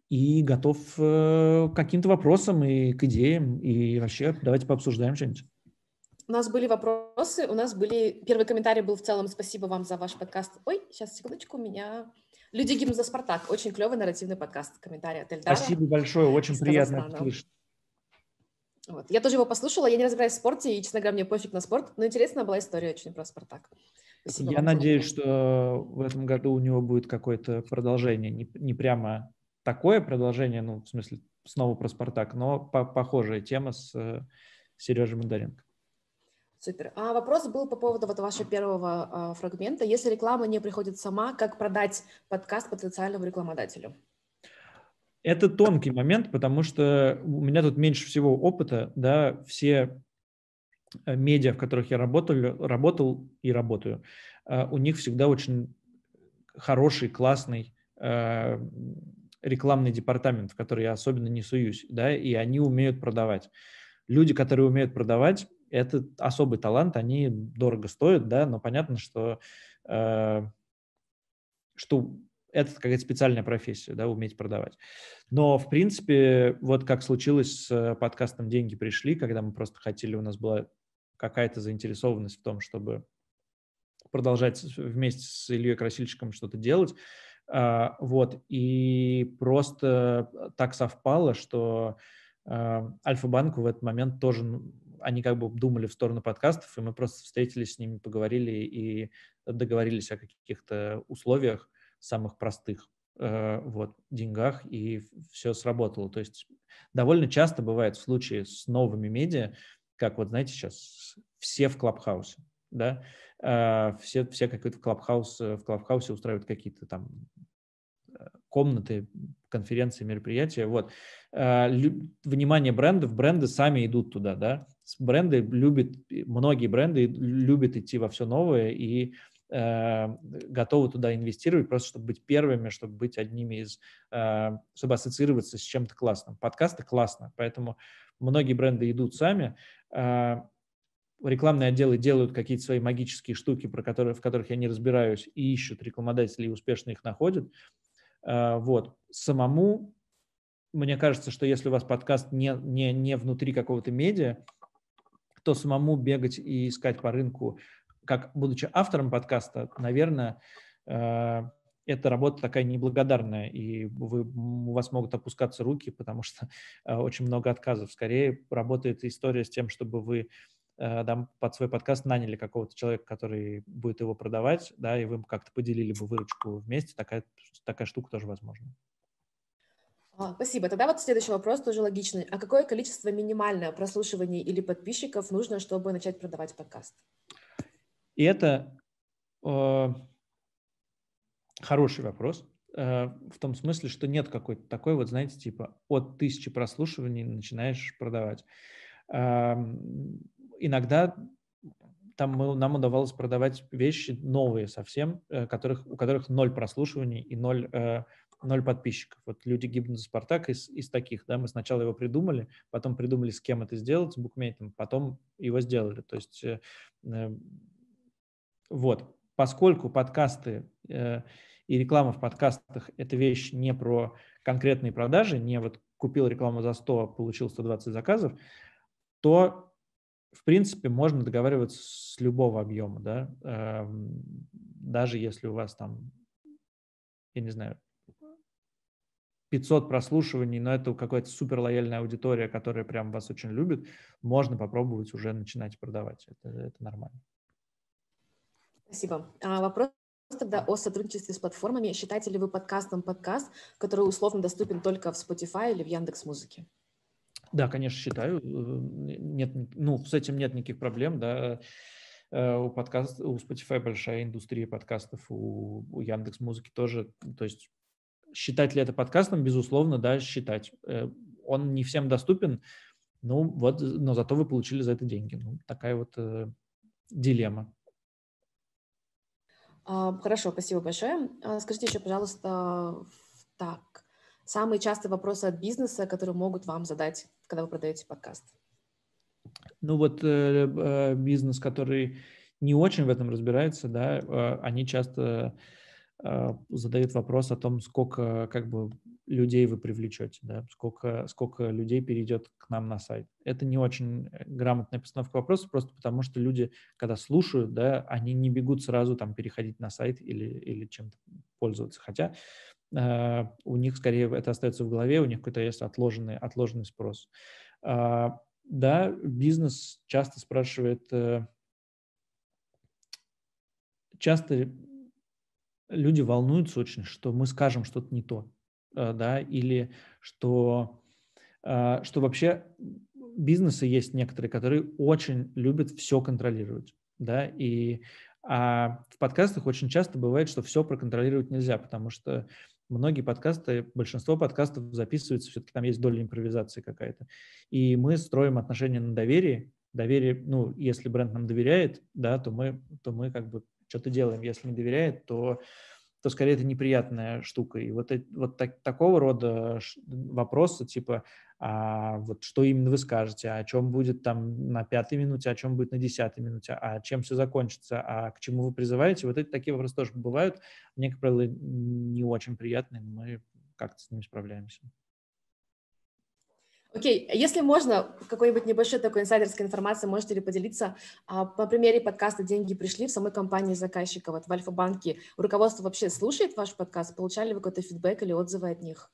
и готов к каким-то вопросам и к идеям, и вообще давайте пообсуждаем что-нибудь. У нас были вопросы, у нас были... Первый комментарий был в целом «Спасибо вам за ваш подкаст». Ой, сейчас, секундочку, меня Люди гимн за Спартак. Очень клевый нарративный подкаст. Комментарий от Эльдара. Спасибо большое, очень приятно слышать. Вот. Я тоже его послушала, я не разбираюсь в спорте, и, честно говоря, мне пофиг на спорт, но интересная была история очень про «Спартак». Спасибо я вам. надеюсь, что в этом году у него будет какое-то продолжение, не, не прямо такое продолжение, ну, в смысле, снова про «Спартак», но по похожая тема с э, Сережей Бондаренко. Супер. А вопрос был по поводу вот вашего первого а, фрагмента. Если реклама не приходит сама, как продать подкаст потенциальному рекламодателю? Это тонкий момент, потому что у меня тут меньше всего опыта, да, все э, медиа, в которых я работал, работал и работаю, а, у них всегда очень хороший, классный а, рекламный департамент, в который я особенно не суюсь, да, и они умеют продавать. Люди, которые умеют продавать, этот особый талант, они дорого стоят, да, но понятно, что, э, что это какая-то специальная профессия, да, уметь продавать. Но, в принципе, вот как случилось с подкастом «Деньги пришли», когда мы просто хотели, у нас была какая-то заинтересованность в том, чтобы продолжать вместе с Ильей Красильщиком что-то делать. А, вот, и просто так совпало, что э, Альфа-банку в этот момент тоже ну, они как бы думали в сторону подкастов, и мы просто встретились с ними, поговорили и договорились о каких-то условиях самых простых, э, вот, деньгах, и все сработало. То есть довольно часто бывает в случае с новыми медиа, как вот, знаете, сейчас все в Клабхаусе, да, э, все, все какой-то в Клабхаус, э, в Клабхаусе устраивают какие-то там комнаты, конференции, мероприятия, вот. Внимание брендов, бренды сами идут туда, да, бренды любят, многие бренды любят идти во все новое и э, готовы туда инвестировать, просто чтобы быть первыми, чтобы быть одними из, э, чтобы ассоциироваться с чем-то классным. Подкасты классно, поэтому многие бренды идут сами. Э, рекламные отделы делают какие-то свои магические штуки, про которые, в которых я не разбираюсь, и ищут рекламодателей, и успешно их находят. Э, вот. Самому мне кажется, что если у вас подкаст не, не, не внутри какого-то медиа, то самому бегать и искать по рынку, как будучи автором подкаста, наверное, э, эта работа такая неблагодарная, и вы, у вас могут опускаться руки, потому что э, очень много отказов. Скорее работает история с тем, чтобы вы э, там, под свой подкаст наняли какого-то человека, который будет его продавать, да, и вы как-то поделили бы выручку вместе. Такая, такая штука тоже возможна. А, спасибо. Тогда вот следующий вопрос тоже логичный. А какое количество минимальное прослушиваний или подписчиков нужно, чтобы начать продавать подкаст? И это э, хороший вопрос э, в том смысле, что нет какой-то такой вот, знаете, типа от тысячи прослушиваний начинаешь продавать. Э, иногда там мы, нам удавалось продавать вещи новые совсем, э, которых, у которых ноль прослушиваний и ноль э, ноль подписчиков. Вот люди гибнут за «Спартак» из, из таких, да, мы сначала его придумали, потом придумали, с кем это сделать, с букмекером, потом его сделали. То есть э, э, вот, поскольку подкасты э, и реклама в подкастах – это вещь не про конкретные продажи, не вот купил рекламу за 100, а получил 120 заказов, то, в принципе, можно договариваться с любого объема, да, э, даже если у вас там я не знаю, 500 прослушиваний, но это какая-то супер лояльная аудитория, которая прям вас очень любит, можно попробовать уже начинать продавать. Это, это нормально. Спасибо. А, вопрос тогда о сотрудничестве с платформами. Считаете ли вы подкастом подкаст, который условно доступен только в Spotify или в Яндекс Музыке? Да, конечно, считаю. Э, нет, ну, с этим нет никаких проблем, да. Э, у подкаст, у Spotify большая индустрия подкастов, у, у Яндекс Музыки тоже. То есть Считать ли это подкастом? Безусловно, да, считать. Э, он не всем доступен, ну вот, но зато вы получили за это деньги. Ну, такая вот э, дилемма. А, хорошо, спасибо большое. А, скажите еще, пожалуйста, так, самые частые вопросы от бизнеса, которые могут вам задать, когда вы продаете подкаст? Ну вот э, э, бизнес, который не очень в этом разбирается, да, они часто Э, задают вопрос о том, сколько как бы людей вы привлечете, да, сколько, сколько людей перейдет к нам на сайт. Это не очень э, грамотная постановка вопроса, просто потому что люди, когда слушают, да, они не бегут сразу там переходить на сайт или, или чем-то пользоваться. Хотя э, у них скорее это остается в голове, у них какой-то есть отложенный, отложенный спрос. Э, да, бизнес часто спрашивает, э, часто люди волнуются очень, что мы скажем что-то не то, э, да, или что, э, что вообще бизнесы есть некоторые, которые очень любят все контролировать, да, и а в подкастах очень часто бывает, что все проконтролировать нельзя, потому что многие подкасты, большинство подкастов записываются, все-таки там есть доля импровизации какая-то. И мы строим отношения на доверии. Доверие, ну, если бренд нам доверяет, да, то мы, то мы как бы что-то делаем. Если не доверяет, то, то скорее это неприятная штука. И вот, вот так, такого рода вопросы, типа, а вот что именно вы скажете, о чем будет там на пятой минуте, о чем будет на десятой минуте, а чем все закончится, а к чему вы призываете, вот эти такие вопросы тоже бывают. Мне, как правило, не очень приятные, мы как-то с ними справляемся. Окей, okay. если можно, какой-нибудь небольшой такой инсайдерской информации можете ли поделиться а, по примере подкаста «Деньги пришли» в самой компании заказчика, вот в Альфа-банке. Руководство вообще слушает ваш подкаст? Получали ли вы какой-то фидбэк или отзывы от них?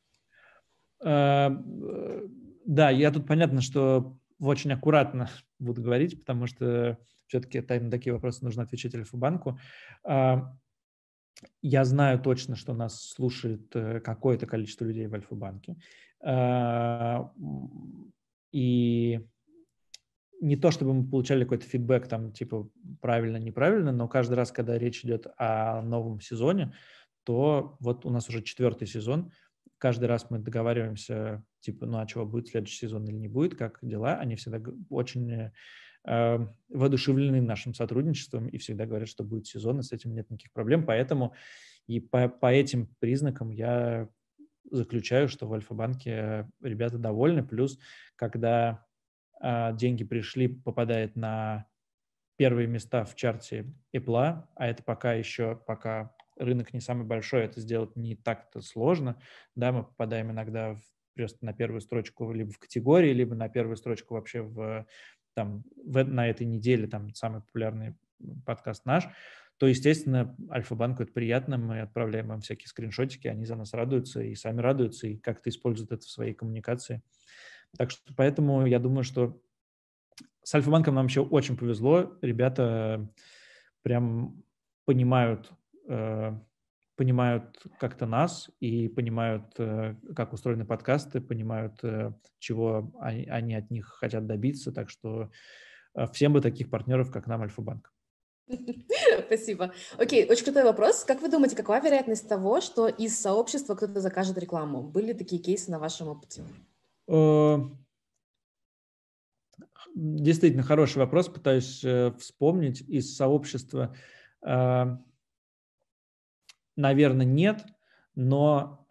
Эм, э, да, я тут понятно, что очень аккуратно буду говорить, потому что все-таки на такие вопросы нужно отвечать Альфа-банку. Эм, я знаю точно, что нас слушает э, какое-то количество людей в Альфа-банке. А, и не то, чтобы мы получали какой-то фидбэк, там, типа, правильно, неправильно, но каждый раз, когда речь идет о новом сезоне, то вот у нас уже четвертый сезон, каждый раз мы договариваемся, типа, ну, а чего будет следующий сезон или не будет, как дела, они всегда очень э, воодушевлены нашим сотрудничеством и всегда говорят, что будет сезон, и с этим нет никаких проблем, поэтому и по, по этим признакам я заключаю, что в Альфа-банке ребята довольны. Плюс, когда э, деньги пришли, попадает на первые места в чарте Apple, а это пока еще, пока рынок не самый большой, это сделать не так-то сложно. Да, мы попадаем иногда в, просто на первую строчку либо в категории, либо на первую строчку вообще в, там, в, на этой неделе, там, самый популярный подкаст наш то, естественно, Альфа-банку это приятно, мы отправляем им всякие скриншотики, они за нас радуются и сами радуются, и как-то используют это в своей коммуникации. Так что поэтому я думаю, что с Альфа-банком нам еще очень повезло. Ребята прям понимают, э, понимают как-то нас и понимают, э, как устроены подкасты, понимают, э, чего они от них хотят добиться. Так что всем бы таких партнеров, как нам Альфа-банк. Спасибо. Окей, очень крутой вопрос. Как вы думаете, какова вероятность того, что из сообщества кто-то закажет рекламу? Были такие кейсы на вашем опыте? Э, действительно хороший вопрос, пытаюсь э, вспомнить из сообщества. Э, Наверное, нет, но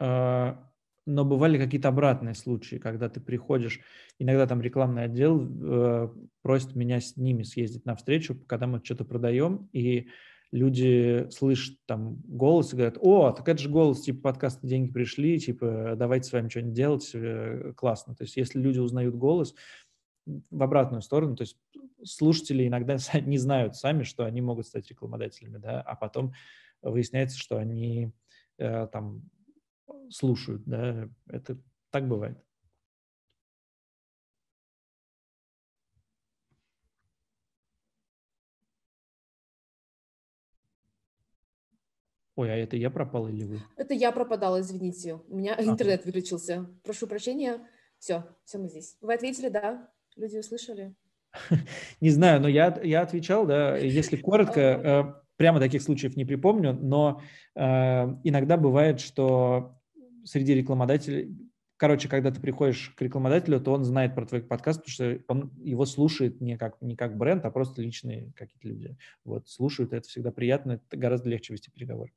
но бывали какие-то обратные случаи, когда ты приходишь, иногда там рекламный отдел э, просит меня с ними съездить на встречу, когда мы что-то продаем, и люди слышат там голос и говорят, о, так это же голос, типа подкаста «Деньги пришли», типа давайте с вами что-нибудь делать, э, классно. То есть если люди узнают голос, в обратную сторону, то есть слушатели иногда не знают сами, что они могут стать рекламодателями, да, а потом выясняется, что они э, там слушают. Да? Это так бывает. Ой, а это я пропал или вы? Это я пропадала, извините. У меня а. интернет выключился. Прошу прощения. Все, все мы здесь. Вы ответили, да? Люди услышали? Не знаю, но я, я отвечал, да. Если коротко, э, прямо таких случаев не припомню, но э, иногда бывает, что среди рекламодателей, короче, когда ты приходишь к рекламодателю, то он знает про твой подкаст, потому что он его слушает не как, не как бренд, а просто личные какие-то люди. Вот, слушают, это всегда приятно, это гораздо легче вести переговоры.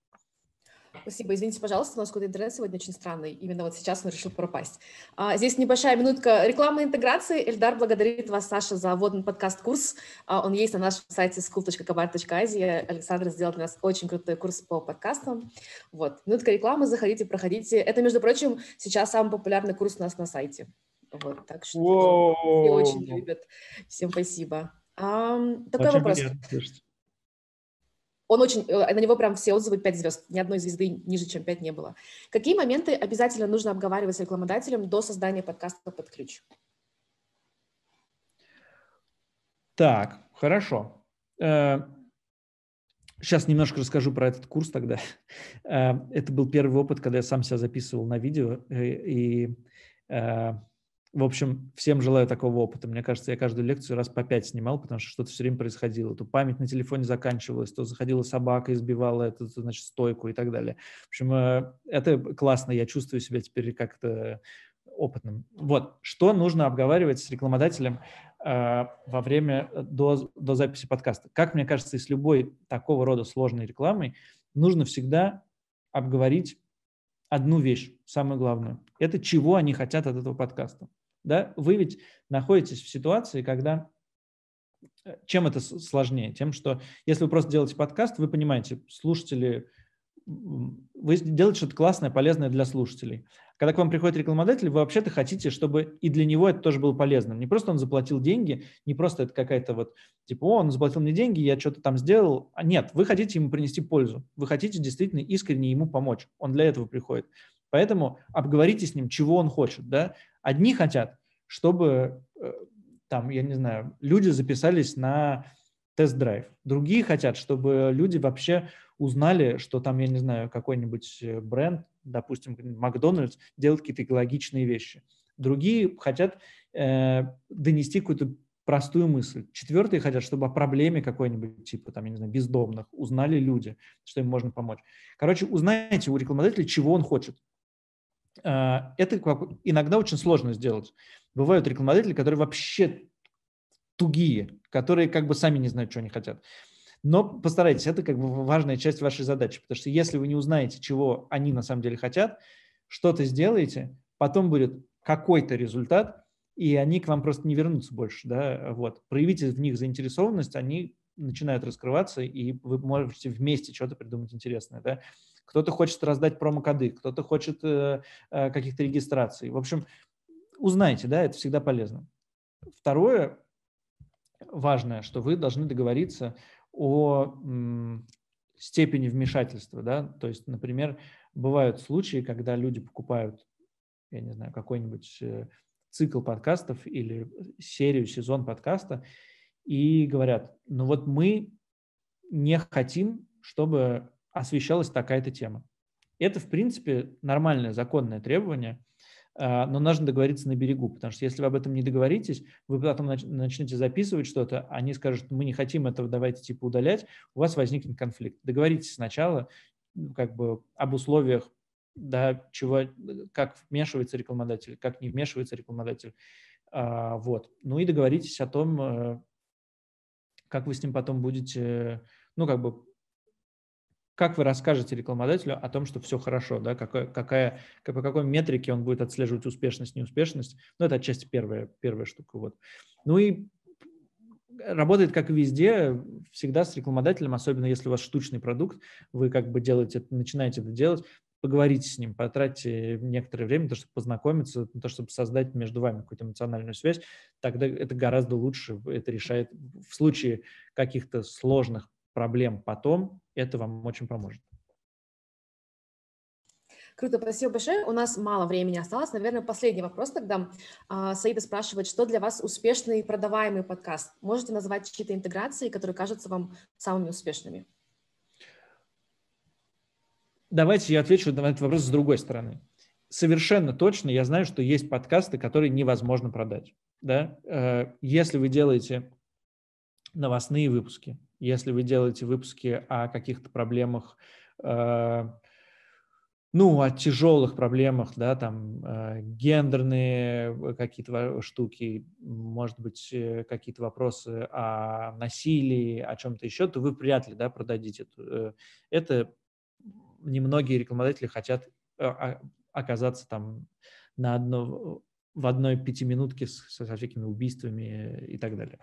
Спасибо. Извините, пожалуйста, у нас какой-то интернет сегодня очень странный. Именно вот сейчас он решил пропасть. А, здесь небольшая минутка рекламы интеграции. Эльдар благодарит вас, Саша, за вводный подкаст-курс. А, он есть на нашем сайте school.kabar.asia. Александр сделал для нас очень крутой курс по подкастам. Вот. Минутка рекламы. Заходите, проходите. Это, между прочим, сейчас самый популярный курс у нас на сайте. Вот, так что все очень любят. Всем спасибо. А, такой очень вопрос. Приятно, он очень, э, на него прям все отзывы 5 звезд, ни одной звезды ниже, чем 5 не было. Какие моменты обязательно нужно обговаривать с рекламодателем до создания подкаста под ключ? Так, хорошо. Сейчас э, немножко расскажу про этот курс тогда. Э, это был первый опыт, когда я сам себя записывал на видео, и в общем, всем желаю такого опыта. Мне кажется, я каждую лекцию раз по пять снимал, потому что что-то все время происходило. То память на телефоне заканчивалась, то заходила собака, избивала эту, значит, стойку и так далее. В общем, э, это классно, я чувствую себя теперь как-то опытным. Вот, что нужно обговаривать с рекламодателем э, во время, э, до, до записи подкаста. Как мне кажется, и с любой такого рода сложной рекламой нужно всегда обговорить одну вещь, самую главную. Это чего они хотят от этого подкаста да, вы ведь находитесь в ситуации, когда э, чем это сложнее? Тем, что если вы просто делаете подкаст, вы понимаете, слушатели, вы делаете что-то классное, полезное для слушателей. Когда к вам приходит рекламодатель, вы вообще-то хотите, чтобы и для него это тоже было полезным. Не просто он заплатил деньги, не просто это какая-то вот, типа, о, он заплатил мне деньги, я что-то там сделал. А нет, вы хотите ему принести пользу. Вы хотите действительно искренне ему помочь. Он для этого приходит. Поэтому обговорите с ним, чего он хочет, да, Одни хотят, чтобы э, там, я не знаю, люди записались на тест-драйв. Другие хотят, чтобы люди вообще узнали, что там, я не знаю, какой-нибудь э, бренд, допустим, Макдональдс, делает какие-то экологичные вещи. Другие хотят э, донести какую-то простую мысль. Четвертые хотят, чтобы о проблеме какой-нибудь, типа, там, я не знаю, бездомных, узнали люди, что им можно помочь. Короче, узнайте у рекламодателя, чего он хочет. А, это иногда очень сложно сделать. Бывают рекламодатели, которые вообще тугие, которые как бы сами не знают, что они хотят. Но постарайтесь, это как бы важная часть вашей задачи, потому что если вы не узнаете, чего они на самом деле хотят, что-то сделаете, потом будет какой-то результат, и они к вам просто не вернутся больше. Да? Вот. Проявите в них заинтересованность, они начинают раскрываться, и вы можете вместе что-то придумать интересное. Да? кто-то хочет раздать промокоды, кто-то хочет э, э, каких-то регистраций. В общем, узнайте, да, это всегда полезно. Второе важное, что вы должны договориться о степени вмешательства, да, то есть, например, бывают случаи, когда люди покупают, я не знаю, какой-нибудь э, цикл подкастов или серию, сезон подкаста и говорят, ну вот мы не хотим, чтобы освещалась такая-то тема. Это, в принципе, нормальное законное требование, а, но нужно договориться на берегу, потому что если вы об этом не договоритесь, вы потом начнете записывать что-то, они скажут, мы не хотим этого, давайте типа удалять, у вас возникнет конфликт. Договоритесь сначала ну, как бы об условиях, да, чего, как вмешивается рекламодатель, как не вмешивается рекламодатель. А, вот. Ну и договоритесь о том, э, как вы с ним потом будете, ну, как бы как вы расскажете рекламодателю о том, что все хорошо, да, какая, какая, по какой метрике он будет отслеживать успешность, неуспешность. Ну, это отчасти первая, первая штука. Вот. Ну и работает, как везде, всегда с рекламодателем, особенно если у вас штучный продукт, вы как бы делаете, начинаете это делать, поговорите с ним, потратьте некоторое время, то, чтобы познакомиться, то, чтобы создать между вами какую-то эмоциональную связь, тогда это гораздо лучше, это решает в случае каких-то сложных проблем потом, это вам очень поможет. Круто, спасибо большое. У нас мало времени осталось. Наверное, последний вопрос тогда. А, Саида спрашивает, что для вас успешный продаваемый подкаст? Можете назвать чьи-то интеграции, которые кажутся вам самыми успешными? Давайте я отвечу на этот вопрос с другой стороны. Совершенно точно я знаю, что есть подкасты, которые невозможно продать. Да? Э, если вы делаете новостные выпуски. Если вы делаете выпуски о каких-то проблемах, э, ну, о тяжелых проблемах, да, там э, гендерные э, какие-то штуки, может быть, э, какие-то вопросы о насилии, о чем-то еще, то вы вряд ли, да, продадите. Э, это немногие рекламодатели хотят оказаться там на одно, в одной пятиминутке с, со всякими убийствами и так далее.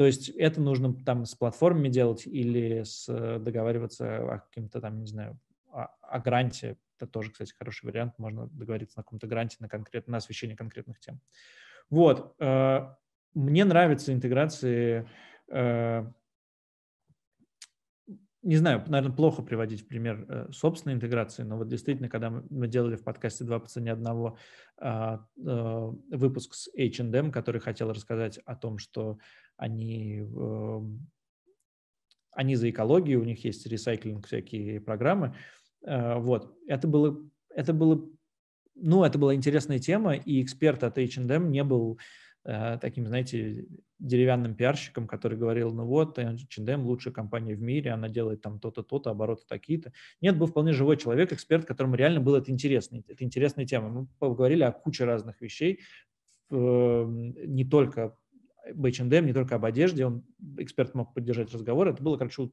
То есть это нужно там с платформами делать или с, э, договариваться о каким-то там, не знаю, о, о гранте. Это тоже, кстати, хороший вариант. Можно договориться на каком-то гранте на, конкрет, на освещение конкретных тем. Вот. Э, мне нравятся интеграции э, не знаю, наверное, плохо приводить пример собственной интеграции, но вот действительно, когда мы, делали в подкасте «Два по цене одного» выпуск с H&M, который хотел рассказать о том, что они, эм, они за экологию, у них есть ресайклинг, всякие программы. Э, вот, это было, это было, ну, это была интересная тема, и эксперт от H&M не был э, таким, знаете, деревянным пиарщиком, который говорил, ну вот, H&M лучшая компания в мире, она делает там то-то, то-то, обороты такие-то. Нет, был вполне живой человек, эксперт, которому реально было это интересно, это интересная тема. Мы поговорили о куче разных вещей, эм, не только H&M, не только об одежде, он, эксперт мог поддержать разговор, это было, короче,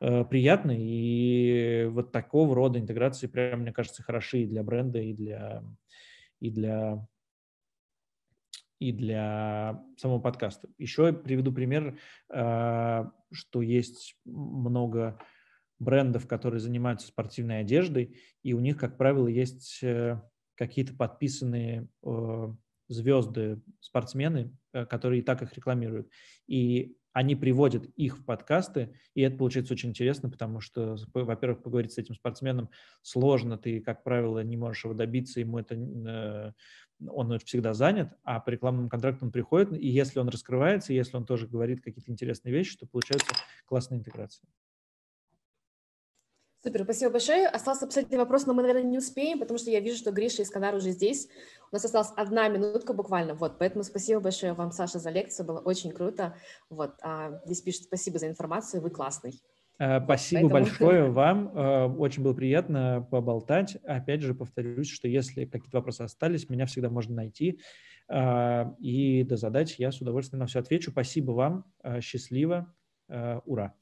э, приятно, и вот такого рода интеграции, прям, мне кажется, хороши и для бренда, и для, и для, и для самого подкаста. Еще приведу пример, э, что есть много брендов, которые занимаются спортивной одеждой, и у них, как правило, есть э, какие-то подписанные звезды, спортсмены, э, которые и так их рекламируют. И они приводят их в подкасты, и это получается очень интересно, потому что, во-первых, поговорить с этим спортсменом сложно, ты, как правило, не можешь его добиться, ему это э, он всегда занят, а по рекламным контрактам приходит, и если он раскрывается, если он тоже говорит какие-то интересные вещи, то получается классная интеграция. Супер, спасибо большое. Остался обсудить вопрос, но мы, наверное, не успеем, потому что я вижу, что Гриша и Сканар уже здесь. У нас осталась одна минутка буквально, вот, поэтому спасибо большое вам, Саша, за лекцию, было очень круто. Вот, а, здесь пишет спасибо за информацию, вы классный. Э, спасибо Поэтому... большое вам. Э, очень было приятно поболтать. Опять же, повторюсь, что если какие-то вопросы остались, меня всегда можно найти э, и дозадать. Я с удовольствием на все отвечу. Спасибо вам. Счастливо. Ура!